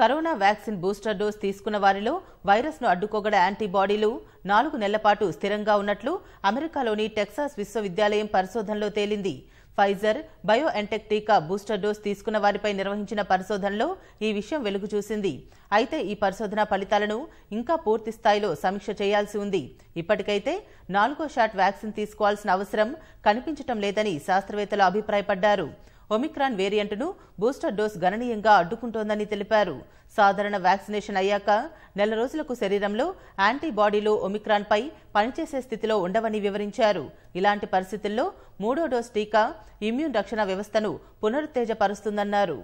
corona vaccine booster dose తీసుకున్న వారిలో వైరస్ను అడ్డుకోగల యాంటీబాడీలు నాలుగు నెలల పాటు స్థిరంగా ఉన్నట్లు అమెరికాలోని టెక్సాస్ విశ్వవిద్యాలయం పరిశోధనలో తేలింది ఫైజర్ బయోఎన్టెక్ టీకా బూస్టర్ డోస్ తీసుకున్న వారిపై నిర్వహించిన పరిశోధనలో ఈ విషయం వెలుగు చూసింది అయితే ఈ పరిశోధన ఫలితాలను ఇంకా పూర్తి స్థాయిలో సమీక్ష చేయాల్సి ఉంది ఇప్పటికైతే నాలుగో షాట్ వ్యాక్సిన్ తీసుకోవాల్సిన అవసరం కనిపించటం లేదని శాస్త్రవేత్తలు అభిప్రాయపడ్డారు ఒమిక్రాన్ వేరియంట్ను బూస్టర్ డోస్ గణనీయంగా అడ్డుకుంటోందని తెలిపారు సాధారణ వ్యాక్సినేషన్ అయ్యాక నెల రోజులకు శరీరంలో యాంటీబాడీలు ఒమిక్రాన్పై పనిచేసే స్థితిలో ఉండవని వివరించారు ఇలాంటి పరిస్థితుల్లో మూడో డోస్ టీకా ఇమ్యూన్ రక్షణ వ్యవస్థను పునరుత్తేజపరుస్తుందన్నారు